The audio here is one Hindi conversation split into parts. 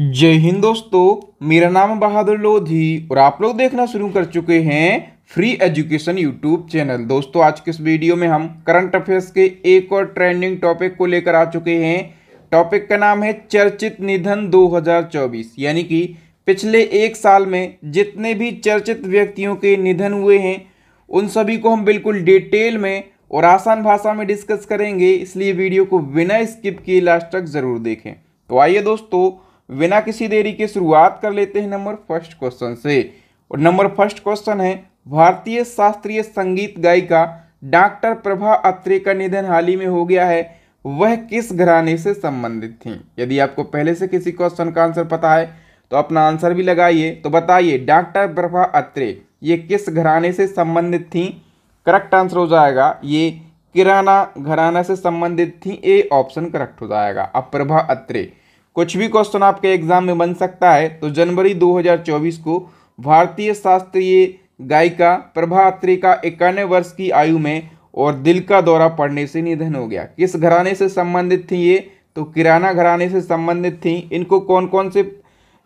जय हिंद दोस्तों मेरा नाम बहादुर लोधी और आप लोग देखना शुरू कर चुके हैं फ्री एजुकेशन यूट्यूब चैनल दोस्तों आज के इस वीडियो में हम करंट अफेयर्स के एक और ट्रेंडिंग टॉपिक को लेकर आ चुके हैं टॉपिक का नाम है चर्चित निधन 2024 यानी कि पिछले एक साल में जितने भी चर्चित व्यक्तियों के निधन हुए हैं उन सभी को हम बिल्कुल डिटेल में और आसान भाषा में डिस्कस करेंगे इसलिए वीडियो को बिना स्किप किए लास्ट तक ज़रूर देखें तो आइए दोस्तों बिना किसी देरी के शुरुआत कर लेते हैं नंबर फर्स्ट क्वेश्चन से और नंबर फर्स्ट क्वेश्चन है भारतीय शास्त्रीय संगीत गायिका डॉक्टर प्रभा अत्रे का निधन हाल ही में हो गया है वह किस घराने से संबंधित थी यदि आपको पहले से किसी क्वेश्चन का आंसर पता है तो अपना आंसर भी लगाइए तो बताइए डॉक्टर प्रभा अत्रे ये किस घराने से संबंधित थी करेक्ट आंसर हो जाएगा ये किराना घराना से संबंधित थी ए ऑप्शन करेक्ट हो जाएगा अब प्रभा अत्रे कुछ भी क्वेश्चन आपके एग्जाम में बन सकता है तो जनवरी 2024 को भारतीय शास्त्रीय गायिका प्रभा अत्री का इक्यानवे वर्ष की आयु में और दिल का दौरा पड़ने से निधन हो गया किस घराने से संबंधित थी ये तो किराना घराने से संबंधित थी इनको कौन कौन से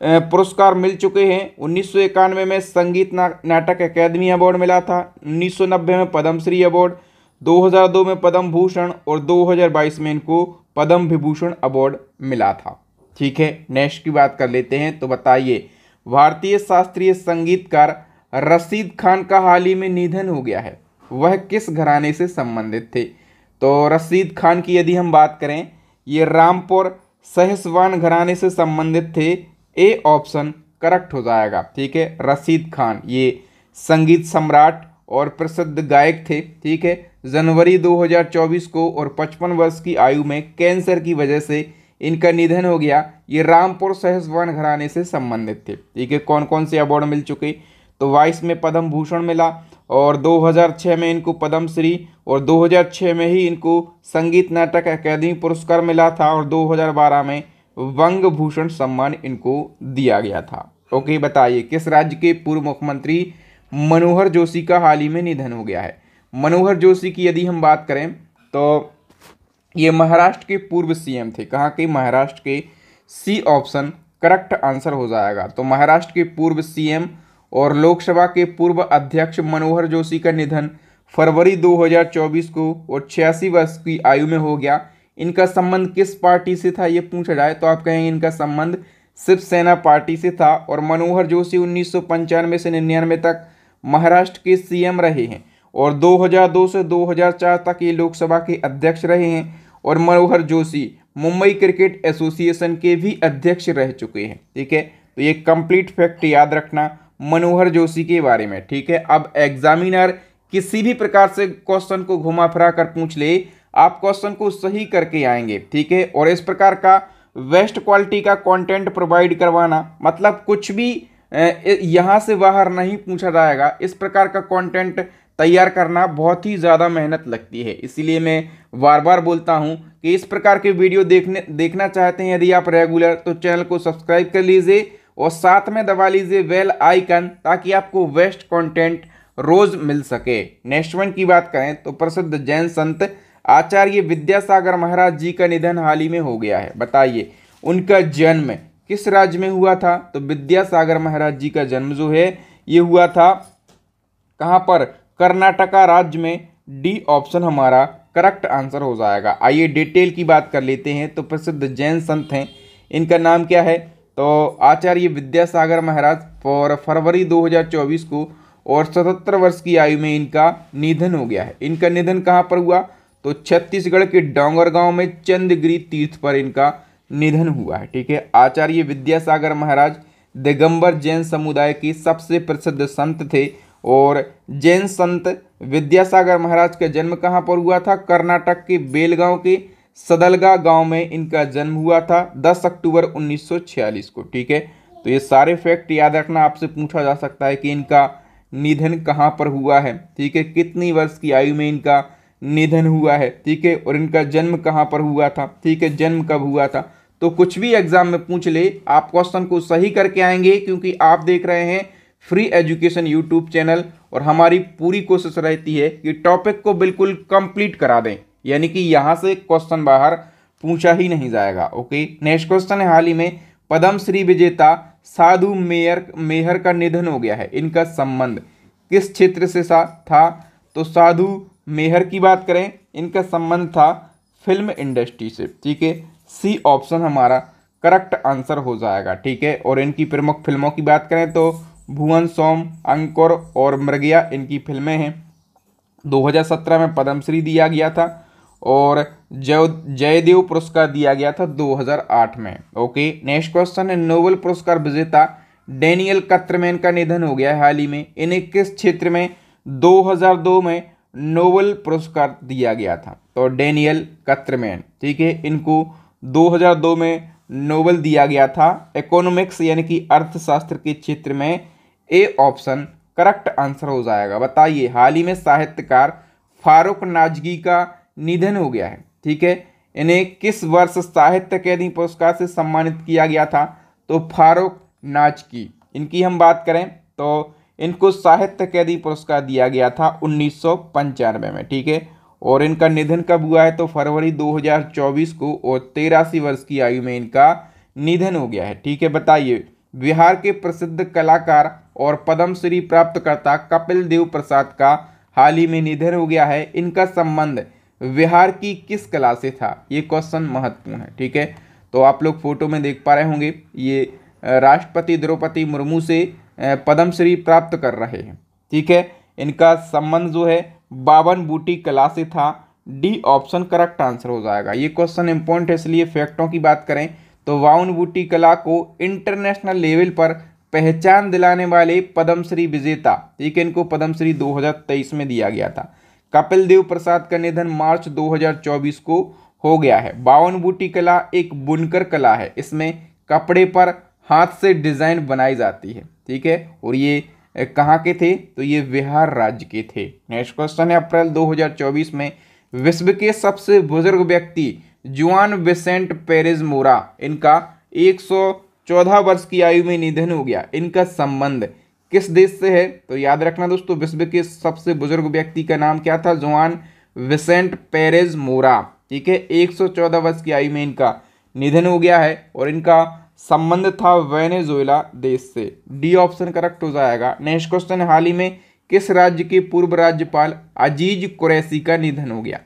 पुरस्कार मिल चुके हैं उन्नीस में संगीत ना, नाटक अकेदमी अवार्ड मिला था उन्नीस में पद्मश्री अवार्ड 2002 में पद्म भूषण और 2022 में इनको पद्म विभूषण अवार्ड मिला था ठीक है नेक्स्ट की बात कर लेते हैं तो बताइए भारतीय शास्त्रीय संगीतकार रशीद खान का हाल ही में निधन हो गया है वह किस घराने से संबंधित थे तो रशीद खान की यदि हम बात करें ये रामपुर सहसवान घराने से संबंधित थे ए ऑप्शन करेक्ट हो जाएगा ठीक है रशीद खान ये संगीत सम्राट और प्रसिद्ध गायक थे ठीक है जनवरी 2024 को और 55 वर्ष की आयु में कैंसर की वजह से इनका निधन हो गया ये रामपुर सहजवान घराने से संबंधित थे ठीक है कौन कौन से अवार्ड मिल चुके तो बाईस में पद्म भूषण मिला और 2006 में इनको पद्म श्री और 2006 में ही इनको संगीत नाटक अकादमी पुरस्कार मिला था और 2012 में वंग भूषण सम्मान इनको दिया गया था ओके बताइए किस राज्य के पूर्व मुख्यमंत्री मनोहर जोशी का हाल ही में निधन हो गया है मनोहर जोशी की यदि हम बात करें तो ये महाराष्ट्र के पूर्व सीएम थे कहाँ के महाराष्ट्र के सी ऑप्शन करेक्ट आंसर हो जाएगा तो महाराष्ट्र के पूर्व सीएम और लोकसभा के पूर्व अध्यक्ष मनोहर जोशी का निधन फरवरी 2024 को और छियासी वर्ष की आयु में हो गया इनका संबंध किस पार्टी से था ये पूछा जाए तो आप कहेंगे इनका संबंध शिवसेना पार्टी से था और मनोहर जोशी उन्नीस से निन्यानवे तक महाराष्ट्र के सीएम रहे हैं और 2002 से 2004 तक ये लोकसभा के अध्यक्ष रहे हैं और मनोहर जोशी मुंबई क्रिकेट एसोसिएशन के भी अध्यक्ष रह चुके हैं ठीक है तो ये कंप्लीट फैक्ट याद रखना मनोहर जोशी के बारे में ठीक है अब एग्जामिनर किसी भी प्रकार से क्वेश्चन को घुमा फिरा कर पूछ ले आप क्वेश्चन को सही करके आएंगे ठीक है और इस प्रकार का वेस्ट क्वालिटी का कंटेंट प्रोवाइड करवाना मतलब कुछ भी यहाँ से बाहर नहीं पूछा जाएगा इस प्रकार का कंटेंट तैयार करना बहुत ही ज़्यादा मेहनत लगती है इसीलिए मैं बार बार बोलता हूँ कि इस प्रकार के वीडियो देखने देखना चाहते हैं यदि आप रेगुलर तो चैनल को सब्सक्राइब कर लीजिए और साथ में दबा लीजिए वेल आइकन ताकि आपको बेस्ट कंटेंट रोज़ मिल सके नेक्स्ट वन की बात करें तो प्रसिद्ध जैन संत आचार्य विद्यासागर महाराज जी का निधन हाल ही में हो गया है बताइए उनका जन्म किस राज्य में हुआ था तो विद्यासागर महाराज जी का जन्म जो है ये हुआ था कहाँ पर कर्नाटका राज्य में डी ऑप्शन हमारा करेक्ट आंसर हो जाएगा आइए डिटेल की बात कर लेते हैं तो प्रसिद्ध जैन संत हैं इनका नाम क्या है तो आचार्य विद्यासागर महाराज और फरवरी 2024 को और 77 वर्ष की आयु में इनका निधन हो गया है इनका निधन कहाँ पर हुआ तो छत्तीसगढ़ के डोंगरगांव में चंद्रगिरी तीर्थ पर इनका निधन हुआ है ठीक है आचार्य विद्यासागर महाराज दिगंबर जैन समुदाय के सबसे प्रसिद्ध संत थे और जैन संत विद्यासागर महाराज का जन्म कहाँ पर हुआ था कर्नाटक के बेलगांव के सदलगा गांव में इनका जन्म हुआ था 10 अक्टूबर 1946 को ठीक है तो ये सारे फैक्ट याद रखना आपसे पूछा जा सकता है कि इनका निधन कहाँ पर हुआ है ठीक है कितनी वर्ष की आयु में इनका निधन हुआ है ठीक है और इनका जन्म कहाँ पर हुआ था ठीक है जन्म कब हुआ था तो कुछ भी एग्जाम में पूछ ले आप क्वेश्चन को सही करके आएंगे क्योंकि आप देख रहे हैं फ्री एजुकेशन यूट्यूब चैनल और हमारी पूरी कोशिश रहती है कि टॉपिक को बिल्कुल कंप्लीट करा दें यानी कि यहाँ से क्वेश्चन बाहर पूछा ही नहीं जाएगा ओके नेक्स्ट क्वेश्चन है हाल ही में पदम श्री विजेता साधु मेयर मेहर का निधन हो गया है इनका संबंध किस क्षेत्र से सा था तो साधु मेहर की बात करें इनका संबंध था फिल्म इंडस्ट्री से ठीक है सी ऑप्शन हमारा करेक्ट आंसर हो जाएगा ठीक है और इनकी प्रमुख फिल्मों की बात करें तो भुवन सोम अंकुर और मृगया इनकी फिल्में हैं 2017 में पद्मश्री दिया गया था और जय जयदेव पुरस्कार दिया गया था 2008 में ओके नेक्स्ट क्वेश्चन है नोबेल पुरस्कार विजेता डेनियल कत्रमैन का निधन हो गया है हाल ही में इन्हें किस क्षेत्र में 2002 में नोबेल पुरस्कार दिया गया था तो डेनियल कत्रमैन ठीक है इनको 2002 में नोबेल दिया गया था इकोनॉमिक्स यानी कि अर्थशास्त्र के क्षेत्र में ए ऑप्शन करेक्ट आंसर हो जाएगा बताइए हाल ही में साहित्यकार फारूक नाजगी का निधन हो गया है ठीक है इन्हें किस वर्ष साहित्य अकेदमी पुरस्कार से सम्मानित किया गया था तो फारूक नाजगी इनकी हम बात करें तो इनको साहित्य अकेदमी पुरस्कार दिया गया था उन्नीस में ठीक है और इनका निधन कब हुआ है तो फरवरी 2024 को और तेरासी वर्ष की आयु में इनका निधन हो गया है ठीक है बताइए बिहार के प्रसिद्ध कलाकार और पद्मश्री प्राप्तकर्ता कपिल देव प्रसाद का हाल ही में निधन हो गया है इनका संबंध बिहार की किस कला से था ये क्वेश्चन महत्वपूर्ण है ठीक है तो आप लोग फोटो में देख पा रहे होंगे ये राष्ट्रपति द्रौपदी मुर्मू से पद्मश्री प्राप्त कर रहे हैं ठीक है इनका संबंध जो है बावन बूटी कला से था डी ऑप्शन करेक्ट आंसर हो जाएगा ये क्वेश्चन इंपॉर्टेंट है इसलिए फैक्टों की बात करें तो बूटी कला को इंटरनेशनल लेवल पर पहचान दिलाने वाले पद्मश्री विजेता ठीक है इनको पद्मश्री 2023 में दिया गया था कपिल देव प्रसाद का निधन मार्च 2024 को हो गया है बावन बूटी कला एक बुनकर कला है इसमें कपड़े पर हाथ से डिज़ाइन बनाई जाती है ठीक है और ये कहाँ के थे तो ये बिहार राज्य के थे नेक्स्ट क्वेश्चन है अप्रैल 2024 में विश्व के सबसे बुजुर्ग व्यक्ति जुआन बेसेंट पेरेज मोरा इनका 114 वर्ष की आयु में निधन हो गया इनका संबंध किस देश से है तो याद रखना दोस्तों विश्व के सबसे बुजुर्ग व्यक्ति का नाम क्या था जुआन विसेंट पेरेज मोरा ठीक है 114 वर्ष की आयु में इनका निधन हो गया है और इनका संबंध था वेनेजुएला देश से डी ऑप्शन करेक्ट हो जाएगा नेक्स्ट क्वेश्चन हाल ही में किस राज्य के पूर्व राज्यपाल अजीज कुरैसी का निधन हो गया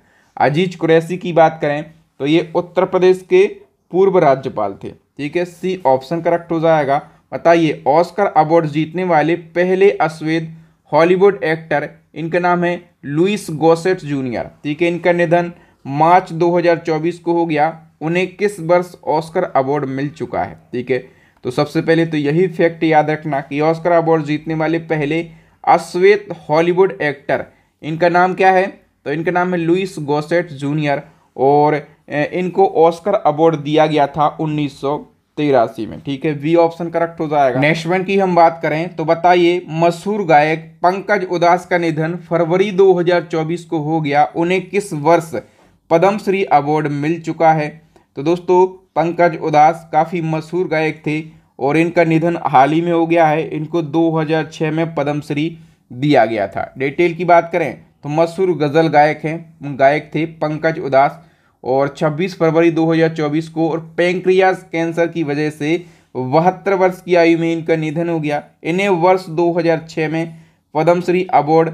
अजीज कुरैसी की बात करें तो ये उत्तर प्रदेश के पूर्व राज्यपाल थे ठीक है सी ऑप्शन करेक्ट हो जाएगा बताइए ऑस्कर अवार्ड जीतने वाले पहले अश्वेद हॉलीवुड एक्टर इनका नाम है लुइस गोसेट जूनियर ठीक है इनका निधन मार्च 2024 को हो गया उन्हें किस वर्ष ऑस्कर अवार्ड मिल चुका है ठीक है तो सबसे पहले तो यही फैक्ट याद रखना कि ऑस्कर अवार्ड जीतने वाले पहले अश्वेत हॉलीवुड एक्टर इनका नाम क्या है तो इनका नाम है लुइस गोसेट जूनियर और इनको ऑस्कर अवार्ड दिया गया था उन्नीस तिरासी में ठीक है वी ऑप्शन करेक्ट हो जाएगा नेक्स्ट वन की हम बात करें तो बताइए मशहूर गायक पंकज उदास का निधन फरवरी 2024 को हो गया उन्हें किस वर्ष पद्मश्री अवार्ड मिल चुका है तो दोस्तों पंकज उदास काफ़ी मशहूर गायक थे और इनका निधन हाल ही में हो गया है इनको 2006 में पद्मश्री दिया गया था डिटेल की बात करें तो मशहूर गज़ल गायक हैं गायक थे पंकज उदास और 26 फरवरी 2024 को और पेंक्रियाज कैंसर की वजह से बहत्तर वर्ष की आयु में इनका निधन हो गया इन्हें वर्ष 2006 में पद्मश्री अवार्ड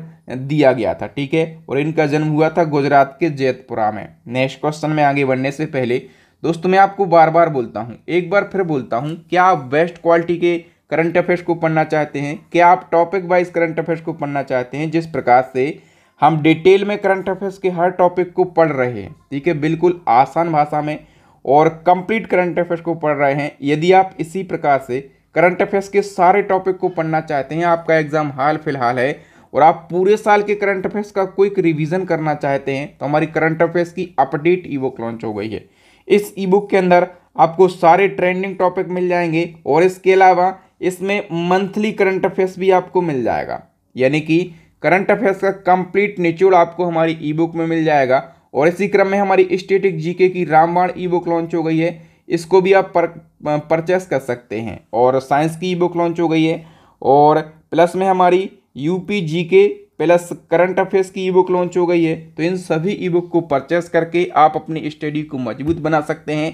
दिया गया था ठीक है और इनका जन्म हुआ था गुजरात के जैतपुरा में नेक्स्ट क्वेश्चन में आगे बढ़ने से पहले दोस्तों मैं आपको बार बार बोलता हूँ एक बार फिर बोलता हूँ क्या आप बेस्ट क्वालिटी के करंट अफेयर्स को पढ़ना चाहते हैं क्या आप टॉपिक वाइज करंट अफेयर्स को पढ़ना चाहते हैं जिस प्रकार से हम डिटेल में करंट अफेयर्स के हर टॉपिक को पढ़ रहे हैं ठीक है बिल्कुल आसान भाषा में और कंप्लीट करंट अफेयर्स को पढ़ रहे हैं यदि आप इसी प्रकार से करंट अफेयर्स के सारे टॉपिक को पढ़ना चाहते हैं आपका एग्ज़ाम हाल फिलहाल है और आप पूरे साल के करंट अफेयर्स का क्विक रिविजन करना चाहते हैं तो हमारी करंट अफेयर्स की अपडेट ई बुक लॉन्च हो गई है इस ई बुक के अंदर आपको सारे ट्रेंडिंग टॉपिक मिल जाएंगे और इसके अलावा इसमें मंथली करंट अफेयर्स भी आपको मिल जाएगा यानी कि करंट अफेयर्स का कंप्लीट निचोड़ आपको हमारी ई बुक में मिल जाएगा और इसी क्रम में हमारी स्टेटिक जीके की रामबाण ई बुक लॉन्च हो गई है इसको भी आप पर, परचेस कर सकते हैं और साइंस की ई बुक लॉन्च हो गई है और प्लस में हमारी जी के प्लस करंट अफेयर्स की ई बुक लॉन्च हो गई है तो इन सभी ई बुक को परचेस करके आप अपनी स्टडी को मजबूत बना सकते हैं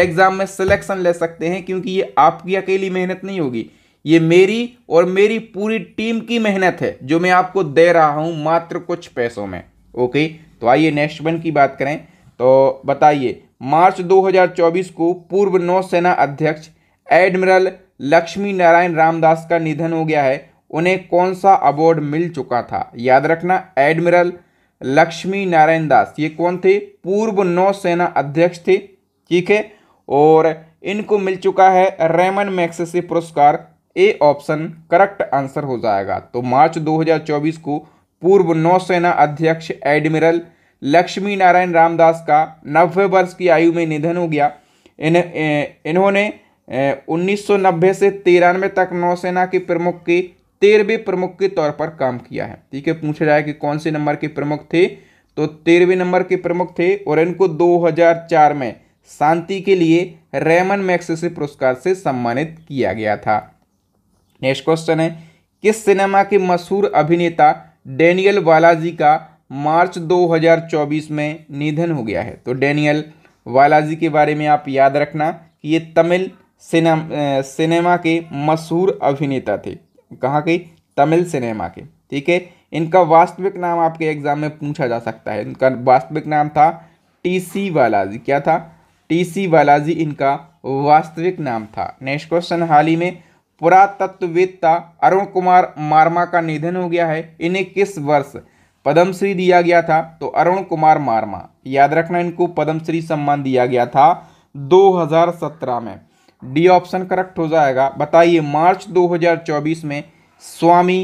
एग्ज़ाम में सिलेक्शन ले सकते हैं क्योंकि ये आपकी अकेली मेहनत नहीं होगी ये मेरी और मेरी पूरी टीम की मेहनत है जो मैं आपको दे रहा हूँ मात्र कुछ पैसों में ओके तो आइए नेक्स्ट वन की बात करें तो बताइए मार्च 2024 को पूर्व नौसेना अध्यक्ष एडमिरल लक्ष्मी नारायण रामदास का निधन हो गया है उन्हें कौन सा अवार्ड मिल चुका था याद रखना एडमिरल लक्ष्मी नारायण दास ये कौन थे पूर्व नौसेना अध्यक्ष थे ठीक है और इनको मिल चुका है रेमन मैक्सेसे पुरस्कार ए ऑप्शन करेक्ट आंसर हो जाएगा तो मार्च 2024 को पूर्व नौसेना अध्यक्ष एडमिरल लक्ष्मी नारायण रामदास का नब्बे वर्ष की आयु में निधन हो गया इन इन्होंने उन्नीस से तिरानवे तक नौसेना के प्रमुख के तेरहवें प्रमुख के तौर पर काम किया है ठीक है पूछा जाए कि कौन से नंबर के प्रमुख थे तो तेरहवें नंबर के प्रमुख थे और इनको 2004 में शांति के लिए रेमन मैक्सेसे पुरस्कार से सम्मानित किया गया था नेक्स्ट क्वेश्चन है किस सिनेमा के मशहूर अभिनेता डेनियल बालाजी का मार्च 2024 में निधन हो गया है तो डेनियल बालाजी के बारे में आप याद रखना कि ये तमिल सिनेमा सिनेमा के मशहूर अभिनेता थे कहाँ के तमिल सिनेमा के ठीक है इनका वास्तविक नाम आपके एग्जाम में पूछा जा सकता है इनका वास्तविक नाम था टीसी बालाजी क्या था टीसी बालाजी इनका वास्तविक नाम था नेक्स्ट क्वेश्चन हाल ही में पुरातत्ववेत्ता अरुण कुमार मार्मा का निधन हो गया है इन्हें किस वर्ष पद्मश्री दिया गया था तो अरुण कुमार मार्मा याद रखना इनको पद्मश्री सम्मान दिया गया था 2017 में डी ऑप्शन करेक्ट हो जाएगा बताइए मार्च 2024 में स्वामी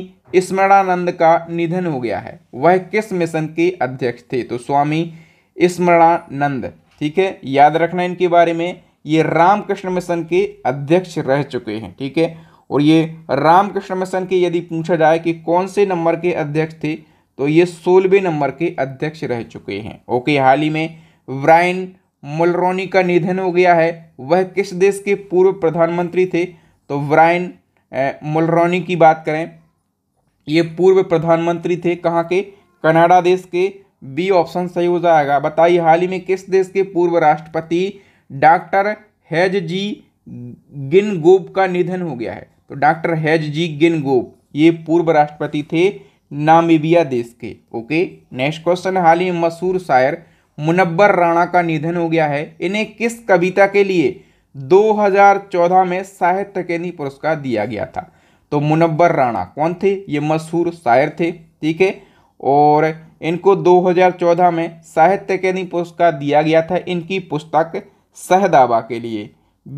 स्मरणानंद का निधन हो गया है वह किस मिशन के अध्यक्ष थे तो स्वामी स्मरणानंद ठीक है याद रखना इनके बारे में ये रामकृष्ण मिशन के अध्यक्ष रह चुके हैं ठीक है और ये रामकृष्ण मिशन के यदि पूछा जाए कि कौन से नंबर के अध्यक्ष थे तो ये सोलहवें नंबर के अध्यक्ष रह चुके हैं ओके हाल ही में ब्रायन मुलरोनी का निधन हो गया है वह किस देश के पूर्व प्रधानमंत्री थे तो ब्रायन मुलरोनी की बात करें ये पूर्व प्रधानमंत्री थे कहाँ के कनाडा देश के बी ऑप्शन सही हो जाएगा बताइए हाल ही में किस देश के पूर्व राष्ट्रपति डॉक्टर हैज जी गिनगोब का निधन हो गया है तो डॉक्टर हैज जी गिनगोप ये पूर्व राष्ट्रपति थे नामीबिया देश के ओके नेक्स्ट क्वेश्चन हाल ही में मशहूर शायर मुनब्बर राणा का निधन हो गया है इन्हें किस कविता के लिए 2014 में साहित्य अकेदमी पुरस्कार दिया गया था तो मुनब्बर राणा कौन थे ये मशहूर शायर थे ठीक है और इनको 2014 में साहित्य अकेदमी पुरस्कार दिया गया था इनकी पुस्तक सहदाबा के लिए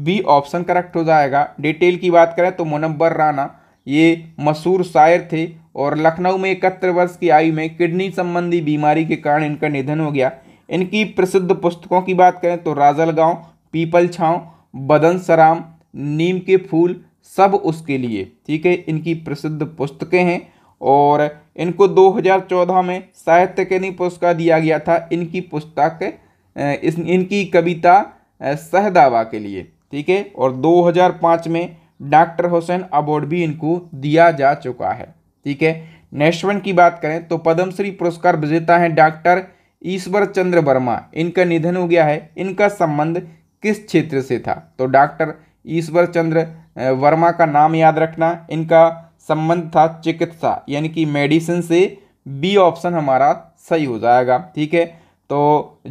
बी ऑप्शन करेक्ट हो जाएगा डिटेल की बात करें तो मुनबर राना ये मशहूर शायर थे और लखनऊ में इकहत्तर वर्ष की आयु में किडनी संबंधी बीमारी के कारण इनका निधन हो गया इनकी प्रसिद्ध पुस्तकों की बात करें तो राजल गांव पीपल छाँव बदन सराम नीम के फूल सब उसके लिए ठीक है इनकी प्रसिद्ध पुस्तकें हैं और इनको 2014 में साहित्य के नहीं पुरस्कार दिया गया था इनकी पुस्तक इनकी कविता सहदावा के लिए ठीक है और 2005 में डॉक्टर हुसैन अवार्ड भी इनको दिया जा चुका है ठीक है नेक्स्ट वन की बात करें तो पद्मश्री पुरस्कार विजेता हैं डॉक्टर ईश्वर चंद्र वर्मा इनका निधन हो गया है इनका संबंध किस क्षेत्र से था तो डॉक्टर ईश्वर चंद्र वर्मा का नाम याद रखना इनका संबंध था चिकित्सा यानी कि मेडिसिन से बी ऑप्शन हमारा सही हो जाएगा ठीक है तो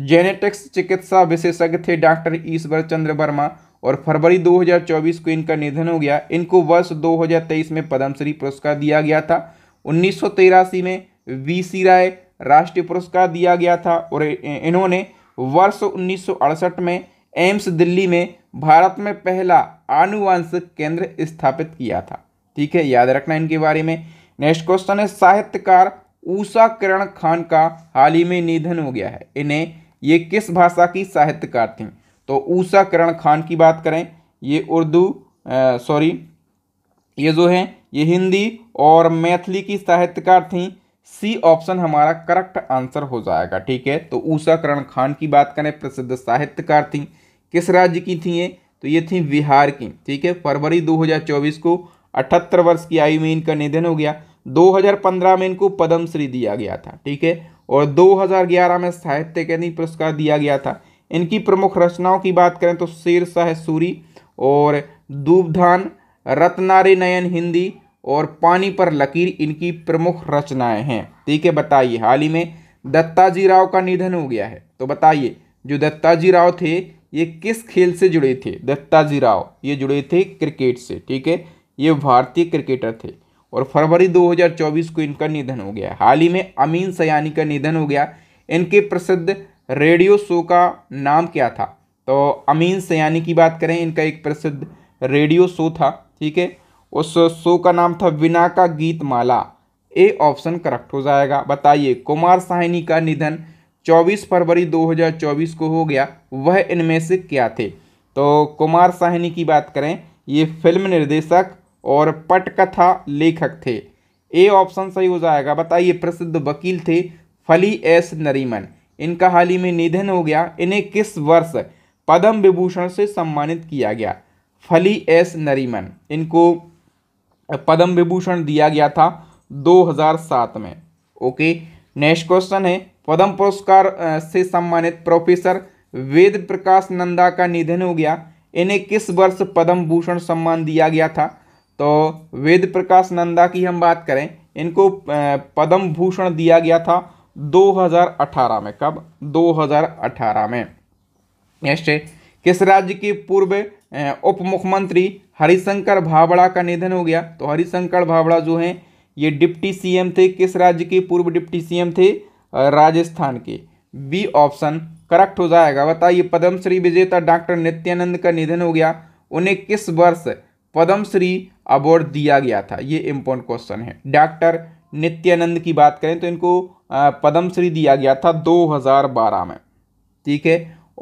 जेनेटिक्स चिकित्सा विशेषज्ञ थे डॉक्टर ईश्वर चंद्र वर्मा और फरवरी 2024 को इनका निधन हो गया इनको वर्ष 2023 में पद्मश्री पुरस्कार दिया गया था उन्नीस में वी सी राय राष्ट्रीय पुरस्कार दिया गया था और इन्होंने वर्ष उन्नीस में एम्स दिल्ली में भारत में पहला आनुवंशिक केंद्र स्थापित किया था ठीक है याद रखना इनके बारे में नेक्स्ट क्वेश्चन है साहित्यकार ऊषा किरण खान का हाल ही में निधन हो गया है इन्हें ये किस भाषा की साहित्यकार थी तो ऊषा करण खान की बात करें ये उर्दू सॉरी ये जो है ये हिंदी और मैथिली की साहित्यकार थी सी ऑप्शन हमारा करेक्ट आंसर हो जाएगा ठीक है तो ऊषा करण खान की बात करें प्रसिद्ध साहित्यकार थी किस राज्य की थी ये तो ये थी बिहार की ठीक है फरवरी 2024 को अठहत्तर वर्ष की आयु में इनका निधन हो गया 2015 में इनको पद्मश्री दिया गया था ठीक है और 2011 में साहित्य अकेदमी पुरस्कार दिया गया था इनकी प्रमुख रचनाओं की बात करें तो शेरशाह शाह सूरी और दूबधान रतनारे नयन हिंदी और पानी पर लकीर इनकी प्रमुख रचनाएं हैं ठीक है बताइए हाल ही में दत्ताजी राव का निधन हो गया है तो बताइए जो दत्ताजी राव थे ये किस खेल से जुड़े थे दत्ताजी राव ये जुड़े थे क्रिकेट से ठीक है ये भारतीय क्रिकेटर थे और फरवरी 2024 को इनका निधन हो गया हाल ही में अमीन सयानी का निधन हो गया इनके प्रसिद्ध रेडियो शो का नाम क्या था तो अमीन सयानी की बात करें इनका एक प्रसिद्ध रेडियो शो था ठीक है उस शो का नाम था विना का गीत माला ए ऑप्शन करेक्ट हो जाएगा बताइए कुमार साहनी का निधन 24 फरवरी 2024 को हो गया वह इनमें से क्या थे तो कुमार साहनी की बात करें ये फिल्म निर्देशक और पटकथा लेखक थे ए ऑप्शन सही हो जाएगा बताइए प्रसिद्ध वकील थे फली एस नरीमन इनका हाल ही में निधन हो गया इन्हें किस वर्ष पद्म विभूषण से सम्मानित किया गया फली एस नरीमन इनको पद्म विभूषण दिया गया था 2007 में ओके नेक्स्ट क्वेश्चन है पद्म पुरस्कार से सम्मानित प्रोफेसर वेद प्रकाश नंदा का निधन हो गया इन्हें किस वर्ष पद्म भूषण सम्मान दिया गया था तो वेद प्रकाश नंदा की हम बात करें इनको पद्म भूषण दिया गया था 2018 में कब 2018 में नेक्स्ट है किस राज्य के पूर्व उप मुख्यमंत्री हरिशंकर भावड़ा का निधन हो गया तो हरिशंकर भावड़ा जो हैं ये डिप्टी सीएम थे किस राज्य के पूर्व डिप्टी सीएम थे राजस्थान के बी ऑप्शन करेक्ट हो जाएगा बताइए पद्मश्री विजेता डॉक्टर नित्यानंद का निधन हो गया उन्हें किस वर्ष पद्मश्री अवार्ड दिया गया था ये इम्पोर्टेंट क्वेश्चन है डॉक्टर नित्यानंद की बात करें तो इनको पद्मश्री दिया गया था 2012 में ठीक है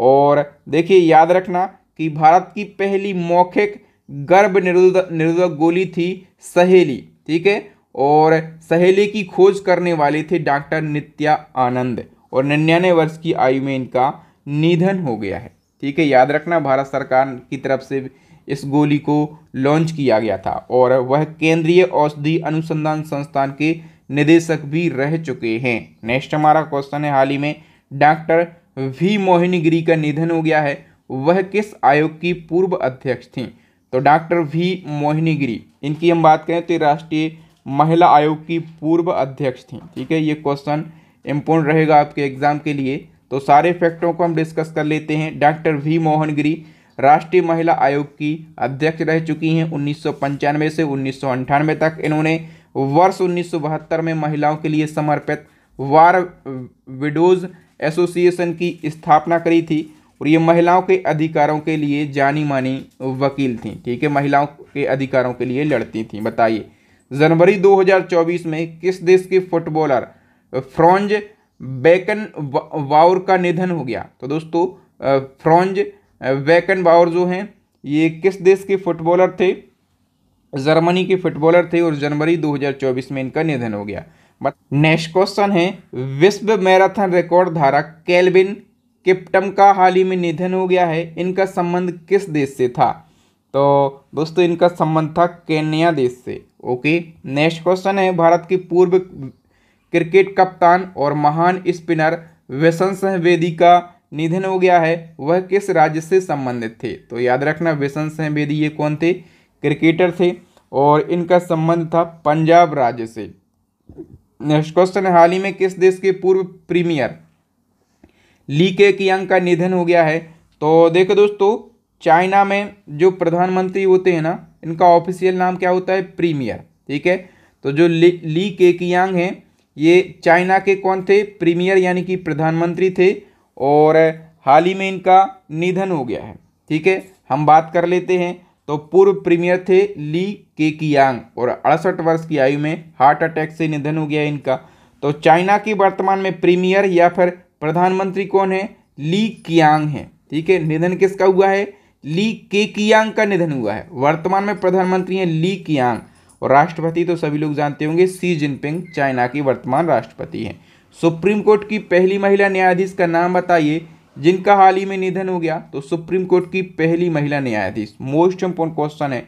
और देखिए याद रखना कि भारत की पहली मौखिक गर्भ निरोध निरोधक गोली थी सहेली ठीक है और सहेली की खोज करने वाले थे डॉक्टर नित्या आनंद और निन्यानवे वर्ष की आयु में इनका निधन हो गया है ठीक है याद रखना भारत सरकार की तरफ से इस गोली को लॉन्च किया गया था और वह केंद्रीय औषधि अनुसंधान संस्थान के निदेशक भी रह चुके हैं नेक्स्ट हमारा क्वेश्चन है हाल ही में डॉक्टर वी मोहिनीगिरी का निधन हो गया है वह किस आयोग की पूर्व अध्यक्ष थीं तो डॉक्टर वी मोहिनीगिरी इनकी हम बात करें तो राष्ट्रीय महिला आयोग की पूर्व अध्यक्ष थीं ठीक है ये क्वेश्चन इम्पोर्टेंट रहेगा आपके एग्जाम के लिए तो सारे फैक्टों को हम डिस्कस कर लेते हैं डॉक्टर वी मोहनगिरी राष्ट्रीय महिला आयोग की अध्यक्ष रह चुकी हैं उन्नीस से उन्नीस तक इन्होंने वर्ष उन्नीस में महिलाओं के लिए समर्पित वार विडोज एसोसिएशन की स्थापना करी थी और ये महिलाओं के अधिकारों के लिए जानी मानी वकील थी ठीक है महिलाओं के अधिकारों के लिए लड़ती थी बताइए जनवरी 2024 में किस देश के फुटबॉलर फ्रॉन्ज बैकन वाउर का निधन हो गया तो दोस्तों फ्रॉन्ज बैकन वाउर जो हैं ये किस देश के फुटबॉलर थे जर्मनी के फुटबॉलर थे और जनवरी 2024 में इनका निधन हो गया नेक्स्ट क्वेश्चन है विश्व मैराथन रिकॉर्ड धारक कैलबिन किप्टम का हाल ही में निधन हो गया है इनका संबंध किस देश से था तो दोस्तों इनका संबंध था केन्या देश से ओके नेक्स्ट क्वेश्चन है भारत के पूर्व क्रिकेट कप्तान और महान स्पिनर व्यसन सहवेदी का निधन हो गया है वह किस राज्य से संबंधित थे तो याद रखना व्यसन सहवेदी ये कौन थे क्रिकेटर थे और इनका संबंध था पंजाब राज्य से नेक्स्ट क्वेश्चन है हाल ही में किस देश के पूर्व प्रीमियर ली के कियांग का निधन हो गया है तो देखो दोस्तों चाइना में जो प्रधानमंत्री होते हैं ना इनका ऑफिशियल नाम क्या होता है प्रीमियर ठीक है तो जो ली, ली के कियांग हैं ये चाइना के कौन थे प्रीमियर यानी कि प्रधानमंत्री थे और हाल ही में इनका निधन हो गया है ठीक है हम बात कर लेते हैं तो पूर्व प्रीमियर थे ली कियांग और अड़सठ वर्ष की आयु में हार्ट अटैक से निधन हो गया इनका तो चाइना की वर्तमान में प्रीमियर या फिर प्रधानमंत्री कौन है ली कियांग है ठीक है निधन किसका हुआ है ली कियांग का निधन हुआ है वर्तमान में प्रधानमंत्री हैं ली कियांग और राष्ट्रपति तो सभी लोग जानते होंगे सी जिनपिंग चाइना की वर्तमान राष्ट्रपति हैं सुप्रीम कोर्ट की पहली महिला न्यायाधीश का नाम बताइए जिनका हाल ही में निधन हो गया तो सुप्रीम कोर्ट की पहली महिला न्यायाधीश मोस्ट इम्पोर्टेंट क्वेश्चन है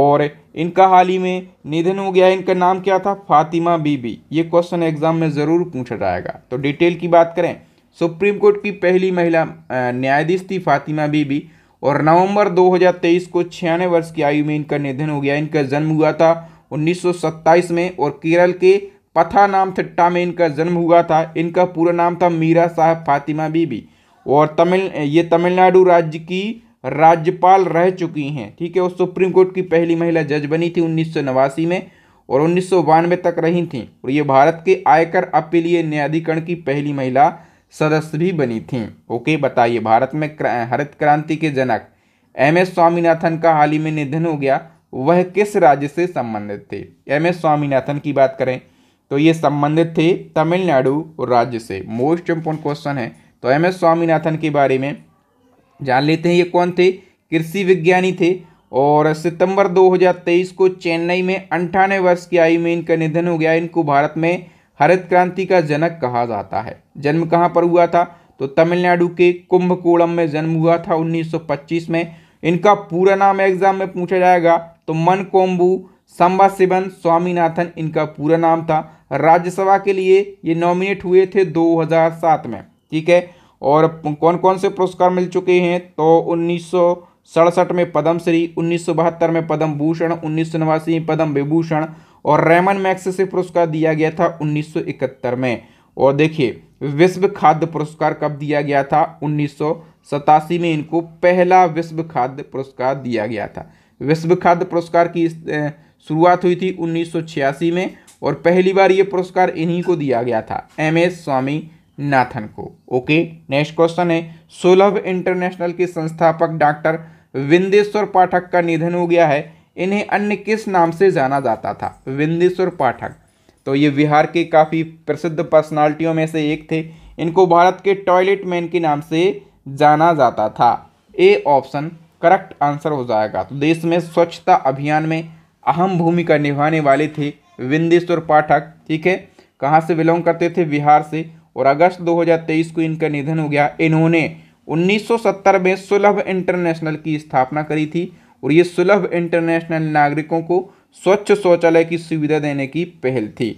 और इनका हाल ही में निधन हो गया इनका नाम क्या था फातिमा बीबी ये क्वेश्चन एग्जाम में ज़रूर पूछा जाएगा तो डिटेल की बात करें सुप्रीम कोर्ट की पहली महिला न्यायाधीश थी फातिमा बीबी और नवंबर 2023 को छियानवे वर्ष की आयु में इनका निधन हो गया इनका जन्म हुआ था 1927 में और केरल के पथानाम थट्टा में इनका जन्म हुआ था इनका पूरा नाम था मीरा साहब फातिमा बीबी और तमिल ये तमिलनाडु राज्य की राज्यपाल रह चुकी हैं ठीक है वो सुप्रीम कोर्ट की पहली महिला जज बनी थी उन्नीस में और उन्नीस तक रही थीं और ये भारत के आयकर अपीलीय न्यायाधिकरण की पहली महिला सदस्य भी बनी थी ओके बताइए भारत में हरित क्रांति के जनक एम एस स्वामीनाथन का हाल ही में निधन हो गया वह किस राज्य से संबंधित थे एम एस स्वामीनाथन की बात करें तो ये संबंधित थे तमिलनाडु राज्य से मोस्ट इम्पोर्टेंट क्वेश्चन है तो एम एस स्वामीनाथन के बारे में जान लेते हैं ये कौन थे कृषि विज्ञानी थे और सितंबर 2023 को चेन्नई में अंठानवे वर्ष की आयु में इनका निधन हो गया इनको भारत में हरित क्रांति का जनक कहा जाता है जन्म कहाँ पर हुआ था तो तमिलनाडु के कुंभकोणम में जन्म हुआ था 1925 में इनका पूरा नाम एग्जाम में पूछा जाएगा तो मन कोम्बू सांबा शिवन स्वामीनाथन इनका पूरा नाम था राज्यसभा के लिए ये नॉमिनेट हुए थे 2007 में ठीक है और कौन कौन से पुरस्कार मिल चुके हैं तो उन्नीस सड़सठ में पद्मश्री उन्नीस में पद्म भूषण उन्नीस में पद्म विभूषण और रेमन मैक्स से पुरस्कार दिया गया था 1971 में और देखिए विश्व खाद्य पुरस्कार कब दिया गया था उन्नीस में इनको पहला विश्व खाद्य पुरस्कार दिया गया था विश्व खाद्य पुरस्कार की शुरुआत हुई थी छियासी में और पहली बार ये पुरस्कार इन्हीं को दिया गया था एम एस स्वामी नाथन को ओके नेक्स्ट क्वेश्चन है सुलभ इंटरनेशनल के संस्थापक डॉक्टर विंदेश्वर पाठक का निधन हो गया है इन्हें अन्य किस नाम से जाना जाता था विंदेश्वर पाठक तो ये बिहार के काफ़ी प्रसिद्ध पर्सनालिटियों में से एक थे इनको भारत के टॉयलेट मैन के नाम से जाना जाता था ए ऑप्शन करेक्ट आंसर हो जाएगा तो देश में स्वच्छता अभियान में अहम भूमिका निभाने वाले थे विंदेश्वर पाठक ठीक है कहाँ से बिलोंग करते थे बिहार से और अगस्त 2023 को इनका निधन हो गया इन्होंने 1970 में सुलभ इंटरनेशनल की स्थापना करी थी और ये सुलभ इंटरनेशनल नागरिकों को स्वच्छ शौचालय की सुविधा देने की पहल थी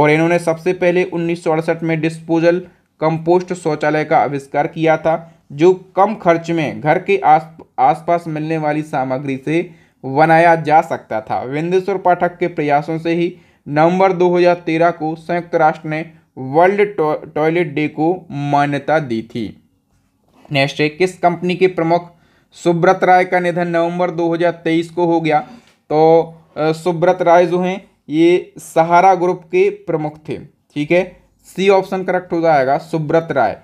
और इन्होंने सबसे पहले उन्नीस में डिस्पोजल कंपोस्ट शौचालय का आविष्कार किया था जो कम खर्च में घर के आस आसपास मिलने वाली सामग्री से बनाया जा सकता था विंदेश्वर पाठक के प्रयासों से ही नवंबर 2013 को संयुक्त राष्ट्र ने वर्ल्ड टॉयलेट डे को मान्यता दी थी नेक्स्ट है किस कंपनी के प्रमुख सुब्रत राय का निधन नवंबर 2023 को हो गया तो सुब्रत राय जो हैं ये सहारा ग्रुप के प्रमुख थे ठीक है सी ऑप्शन करेक्ट हो जाएगा सुब्रत राय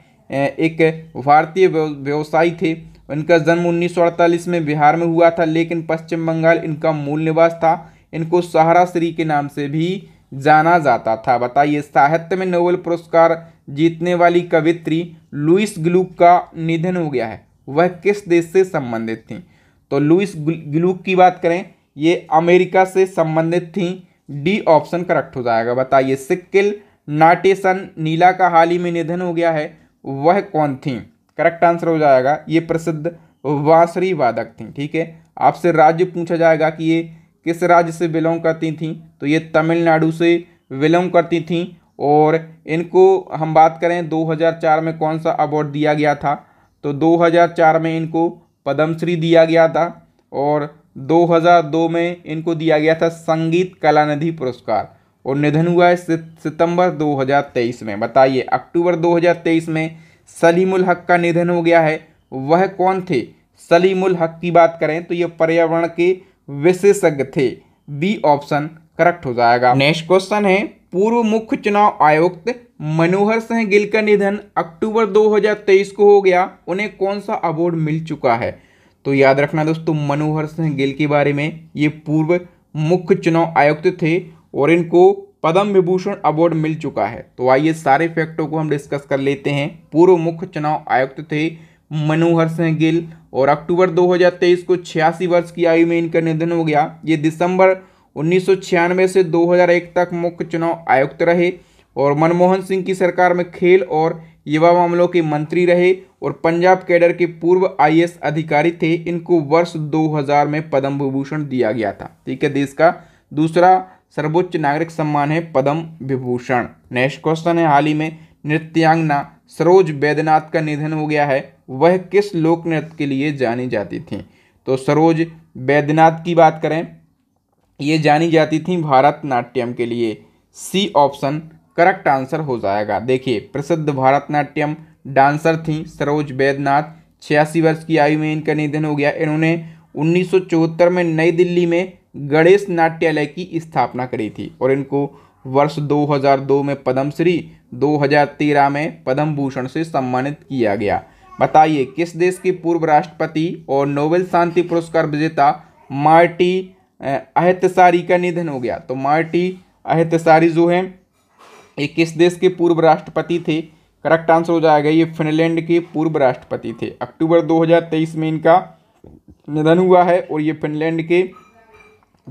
एक भारतीय व्यवसायी थे इनका जन्म उन्नीस में बिहार में हुआ था लेकिन पश्चिम बंगाल इनका मूल निवास था इनको सहारा श्री के नाम से भी जाना जाता था बताइए साहित्य में नोबेल पुरस्कार जीतने वाली कवित्री लुइस ग्लूक का निधन हो गया है वह किस देश से संबंधित थी तो लुइस ग्लूक की बात करें ये अमेरिका से संबंधित थी डी ऑप्शन करेक्ट हो जाएगा बताइए सिक्किल नाटेसन नीला का हाल ही में निधन हो गया है वह कौन थी करेक्ट आंसर हो जाएगा ये प्रसिद्ध वासरी वादक थी ठीक है आपसे राज्य पूछा जाएगा कि ये किस राज्य से बिलोंग करती थीं तो ये तमिलनाडु से बिलोंग करती थीं और इनको हम बात करें 2004 में कौन सा अवार्ड दिया गया था तो 2004 में इनको पद्मश्री दिया गया था और 2002 में इनको दिया गया था संगीत कला निधि पुरस्कार और निधन हुआ है सितंबर 2023 में बताइए अक्टूबर 2023 में सलीमुल हक का निधन हो गया है वह कौन थे सलीमुल हक की बात करें तो ये पर्यावरण के विशेषज्ञ थे बी ऑप्शन करेक्ट हो जाएगा नेक्स्ट क्वेश्चन है पूर्व मुख्य चुनाव आयुक्त मनोहर सिंह गिल का निधन अक्टूबर 2023 को हो गया उन्हें कौन सा अवार्ड मिल चुका है तो याद रखना दोस्तों मनोहर सिंह गिल के बारे में ये पूर्व मुख्य चुनाव आयुक्त थे और इनको पद्म विभूषण अवार्ड मिल चुका है तो आइए सारे फैक्टों को हम डिस्कस कर लेते हैं पूर्व मुख्य चुनाव आयुक्त थे मनोहर सिंह गिल और अक्टूबर 2023 को छियासी वर्ष की आयु में इनका निधन हो गया ये दिसंबर उन्नीस से 2001 तक मुख्य चुनाव आयुक्त रहे और मनमोहन सिंह की सरकार में खेल और युवा मामलों के मंत्री रहे और पंजाब कैडर के पूर्व आई अधिकारी थे इनको वर्ष 2000 में पद्म विभूषण दिया गया था ठीक है देश का दूसरा सर्वोच्च नागरिक सम्मान है पद्म विभूषण नेक्स्ट क्वेश्चन है हाल ही में नृत्यांगना सरोज बैद्यनाथ का निधन हो गया है वह किस लोक नृत्य के लिए जानी जाती थीं तो सरोज बैद्यनाथ की बात करें ये जानी जाती थीं भारतनाट्यम के लिए सी ऑप्शन करेक्ट आंसर हो जाएगा देखिए प्रसिद्ध भारतनाट्यम डांसर थीं सरोज बैद्यनाथ छियासी वर्ष की आयु में इनका निधन हो गया इन्होंने उन्नीस में नई दिल्ली में गणेश नाट्यालय की स्थापना करी थी और इनको वर्ष 2002 में पद्मश्री 2013 में पद्म भूषण से सम्मानित किया गया बताइए किस देश के पूर्व राष्ट्रपति और नोबेल शांति पुरस्कार विजेता मार्टी अहतसारी का निधन हो गया तो मार्टी अहतसारी जो है ये किस देश के पूर्व राष्ट्रपति थे करेक्ट आंसर हो जाएगा ये फिनलैंड के पूर्व राष्ट्रपति थे अक्टूबर 2023 में इनका निधन हुआ है और ये फिनलैंड के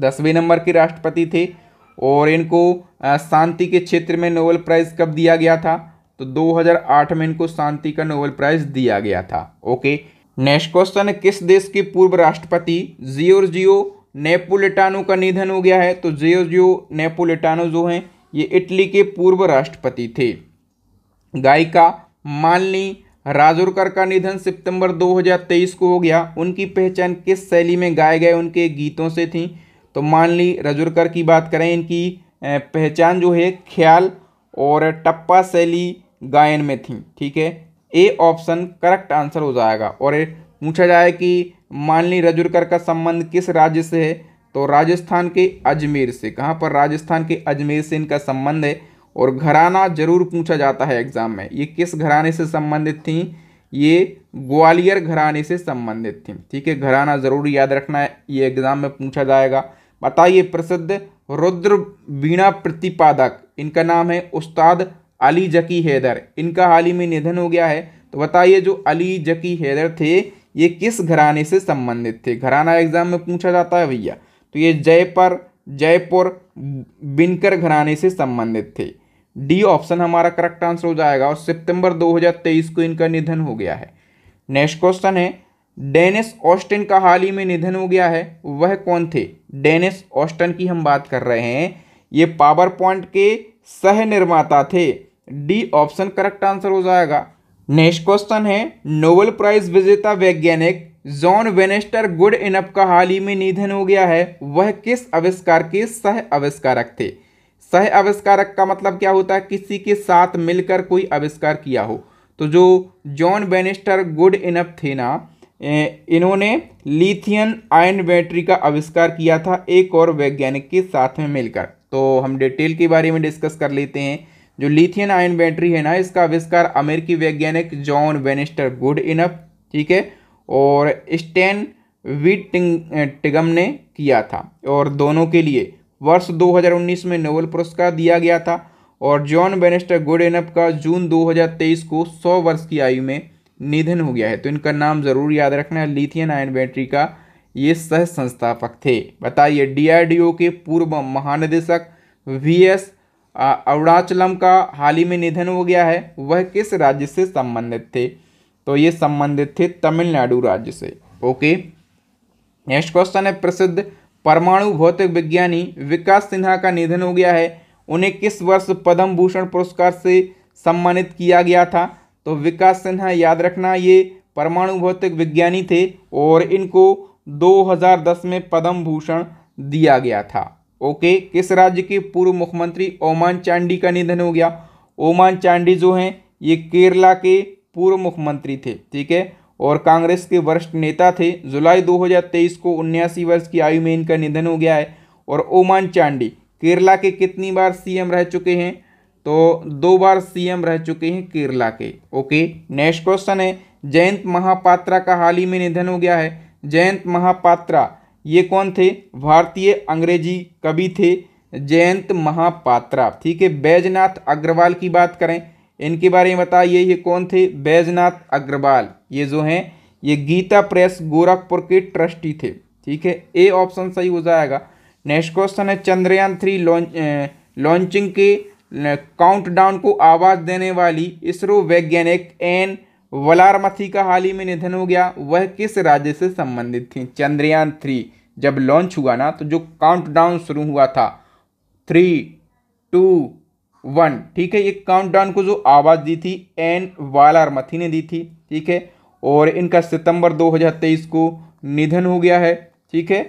दसवें नंबर के राष्ट्रपति थे और इनको शांति के क्षेत्र में नोबेल प्राइज़ कब दिया गया था तो 2008 में इनको शांति का नोबेल प्राइज दिया गया था ओके नेक्स्ट क्वेश्चन किस देश के पूर्व राष्ट्रपति जियोर्जियो नेपोलेटानो का निधन हो गया है तो जियोर्जियो नेपोलेटानो जो हैं ये इटली के पूर्व राष्ट्रपति थे गायिका मालनी राजुरकर का निधन सितंबर 2023 को हो गया उनकी पहचान किस शैली में गाए गए उनके गीतों से थी तो मानली राजुरकर की बात करें इनकी पहचान जो है ख्याल और टप्पा शैली गायन में थी ठीक है ए ऑप्शन करेक्ट आंसर हो जाएगा और पूछा जाए कि माननी रजुरकर का संबंध किस राज्य से है तो राजस्थान के अजमेर से कहाँ पर राजस्थान के अजमेर से इनका संबंध है और घराना जरूर पूछा जाता है एग्जाम में ये किस घराने से संबंधित थी ये ग्वालियर घराने से संबंधित थी ठीक है घराना जरूर याद रखना है ये एग्जाम में पूछा जाएगा बताइए प्रसिद्ध रुद्र वीणा प्रतिपादक इनका नाम है उस्ताद अली जकी हैदर इनका हाल ही में निधन हो गया है तो बताइए जो अली जकी हैदर थे ये किस घराने से संबंधित थे घराना एग्जाम में पूछा जाता है भैया तो ये जयपुर जयपुर बिनकर घराने से संबंधित थे डी ऑप्शन हमारा करेक्ट आंसर हो जाएगा और सितंबर 2023 को इनका निधन हो गया है नेक्स्ट क्वेश्चन है डेनिस ऑस्टिन का हाल ही में निधन हो गया है वह कौन थे डेनिस ऑस्टन की हम बात कर रहे हैं ये पावर पॉइंट के सह निर्माता थे डी ऑप्शन करेक्ट आंसर हो जाएगा नेक्स्ट क्वेश्चन है नोबेल प्राइज विजेता वैज्ञानिक जॉन वेनेस्टर गुड इनअप का हाल ही में निधन हो गया है वह किस आविष्कार के सह आविष्कारक थे सह आविष्कारक का मतलब क्या होता है किसी के साथ मिलकर कोई आविष्कार किया हो तो जो जॉन वेनेस्टर गुड इनअप थे ना इन्होंने लिथियन आयन बैटरी का आविष्कार किया था एक और वैज्ञानिक के साथ में मिलकर तो हम डिटेल के बारे में डिस्कस कर लेते हैं जो लिथियन आयन बैटरी है ना इसका आविष्कार अमेरिकी वैज्ञानिक जॉन वेनिस्टर गुड इनफ ठीक है और स्टैन टिगम ने किया था और दोनों के लिए वर्ष 2019 में नोबेल पुरस्कार दिया गया था और जॉन बेनिस्टर गुड एनप का जून 2023 को 100 वर्ष की आयु में निधन हो गया है तो इनका नाम ज़रूर याद रखना है लिथियन आयन बैटरी का ये सह संस्थापक थे बताइए डीआरडीओ के पूर्व महानिदेशक वी एस अरुणाचलम का हाल ही में निधन हो गया है वह किस राज्य से संबंधित थे तो ये संबंधित थे तमिलनाडु राज्य से ओके नेक्स्ट क्वेश्चन है प्रसिद्ध परमाणु भौतिक विज्ञानी विकास सिन्हा का निधन हो गया है उन्हें किस वर्ष पद्म भूषण पुरस्कार से सम्मानित किया गया था तो विकास सिन्हा याद रखना ये परमाणु भौतिक विज्ञानी थे और इनको 2010 में पद्म भूषण दिया गया था ओके किस राज्य के पूर्व मुख्यमंत्री ओमान चांडी का निधन हो गया ओमान चांडी जो हैं ये केरला के पूर्व मुख्यमंत्री थे ठीक है और कांग्रेस के वरिष्ठ नेता थे जुलाई 2023 को उन्यासी वर्ष की आयु में इनका निधन हो गया है और ओमान चांडी केरला के कितनी बार सीएम रह चुके हैं तो दो बार सीएम रह चुके हैं केरला के ओके नेक्स्ट क्वेश्चन है जयंत महापात्रा का हाल ही में निधन हो गया है जयंत महापात्रा ये कौन थे भारतीय अंग्रेजी कवि थे जयंत महापात्रा ठीक है बैजनाथ अग्रवाल की बात करें इनके बारे में बताइए ये कौन थे बैजनाथ अग्रवाल ये जो हैं ये गीता प्रेस गोरखपुर के ट्रस्टी थे ठीक है ए ऑप्शन सही हो जाएगा नेक्स्ट क्वेश्चन है चंद्रयान थ्री लॉन्च लॉन्चिंग के काउंटडाउन को आवाज़ देने वाली इसरो वैज्ञानिक एन वलारमथी का हाल ही में निधन हो गया वह किस राज्य से संबंधित थी चंद्रयान थ्री जब लॉन्च हुआ ना तो जो काउंटडाउन शुरू हुआ था थ्री टू वन ठीक है ये काउंटडाउन को जो आवाज़ दी थी एन वालार मथी ने दी थी ठीक है और इनका सितंबर 2023 को निधन हो गया है ठीक है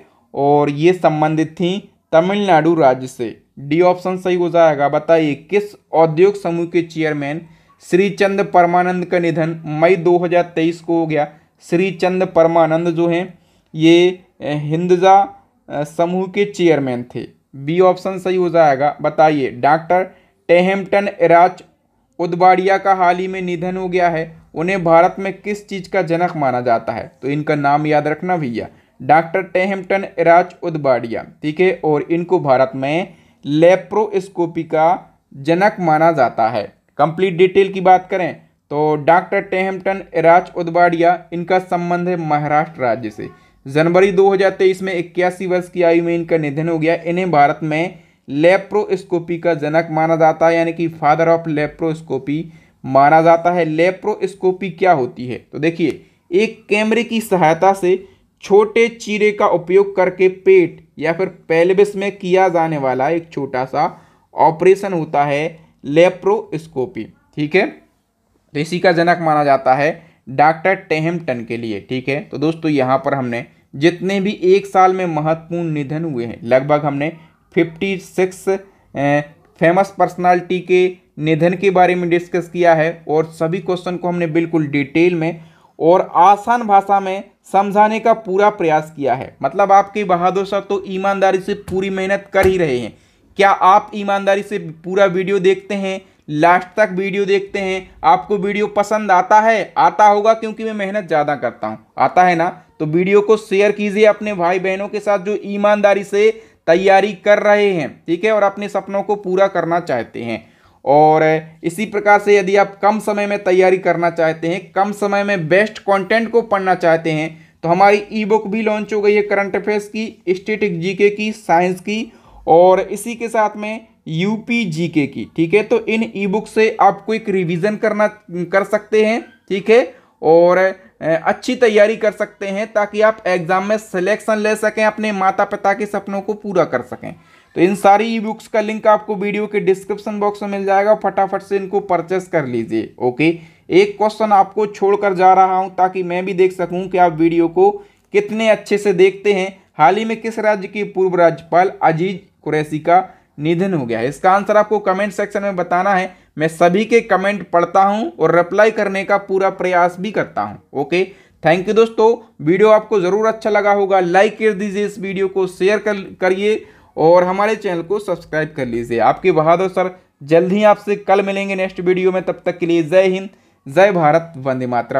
और ये संबंधित थी तमिलनाडु राज्य से डी ऑप्शन सही हो जाएगा बताइए किस औद्योग समूह के चेयरमैन श्री चंद परमानंद का निधन मई 2023 को हो गया श्री चंद परमानंद जो हैं ये हिंदजा समूह के चेयरमैन थे बी ऑप्शन सही हो जाएगा बताइए डॉक्टर टेहम्पटन एराच उदबाड़िया का हाल ही में निधन हो गया है उन्हें भारत में किस चीज़ का जनक माना जाता है तो इनका नाम याद रखना भैया डॉक्टर टेहम्पटन एराच उदबाड़िया ठीक है और इनको भारत में लेप्रोस्कोपी का जनक माना जाता है कंप्लीट डिटेल की बात करें तो डॉक्टर टेहम्पटन एराज उदवाड़िया इनका संबंध है महाराष्ट्र राज्य से जनवरी 2023 में इक्यासी वर्ष की आयु में इनका निधन हो गया इन्हें भारत में लेप्रोस्कोपी का जनक माना जाता है यानी कि फादर ऑफ लेप्रोस्कोपी माना जाता है लेप्रोस्कोपी क्या होती है तो देखिए एक कैमरे की सहायता से छोटे चीरे का उपयोग करके पेट या फिर पेल्विस में किया जाने वाला एक छोटा सा ऑपरेशन होता है लेप्रोस्कोपी ठीक है तो इसी का जनक माना जाता है डॉक्टर टेहमटन के लिए ठीक है तो दोस्तों यहाँ पर हमने जितने भी एक साल में महत्वपूर्ण निधन हुए हैं लगभग हमने फिफ्टी सिक्स फेमस पर्सनालिटी के निधन के बारे में डिस्कस किया है और सभी क्वेश्चन को हमने बिल्कुल डिटेल में और आसान भाषा में समझाने का पूरा प्रयास किया है मतलब आपके बहादुर सर तो ईमानदारी से पूरी मेहनत कर ही रहे हैं क्या आप ईमानदारी से पूरा वीडियो देखते हैं लास्ट तक वीडियो देखते हैं आपको वीडियो पसंद आता है आता होगा क्योंकि मैं मेहनत ज़्यादा करता हूँ आता है ना तो वीडियो को शेयर कीजिए अपने भाई बहनों के साथ जो ईमानदारी से तैयारी कर रहे हैं ठीक है और अपने सपनों को पूरा करना चाहते हैं और इसी प्रकार से यदि आप कम समय में तैयारी करना चाहते हैं कम समय में बेस्ट कंटेंट को पढ़ना चाहते हैं तो हमारी ई बुक भी लॉन्च हो गई है करंट अफेयर्स की स्टेटिक जीके की साइंस की और इसी के साथ में यूपी जीके की ठीक है तो इन ई बुक से आप क्विक रिविज़न करना कर सकते हैं ठीक है और अच्छी तैयारी कर सकते हैं ताकि आप एग्ज़ाम में सिलेक्शन ले सकें अपने माता पिता के सपनों को पूरा कर सकें तो इन सारी ई बुक्स का लिंक आपको वीडियो के डिस्क्रिप्शन बॉक्स में मिल जाएगा फटाफट से इनको परचेस कर लीजिए ओके एक क्वेश्चन आपको छोड़कर जा रहा हूं ताकि मैं भी देख सकूं कि आप वीडियो को कितने अच्छे से देखते हैं हाल ही में किस राज्य के पूर्व राज्यपाल अजीज कुरैसी का निधन हो गया है इसका आंसर आपको कमेंट सेक्शन में बताना है मैं सभी के कमेंट पढ़ता हूं और रिप्लाई करने का पूरा प्रयास भी करता हूं ओके थैंक यू दोस्तों वीडियो आपको ज़रूर अच्छा लगा होगा लाइक कर दीजिए इस वीडियो को शेयर कर करिए और हमारे चैनल को सब्सक्राइब कर लीजिए आपके बहादुर सर जल्द ही आपसे कल मिलेंगे नेक्स्ट वीडियो में तब तक के लिए जय हिंद जय भारत वंदे मातरम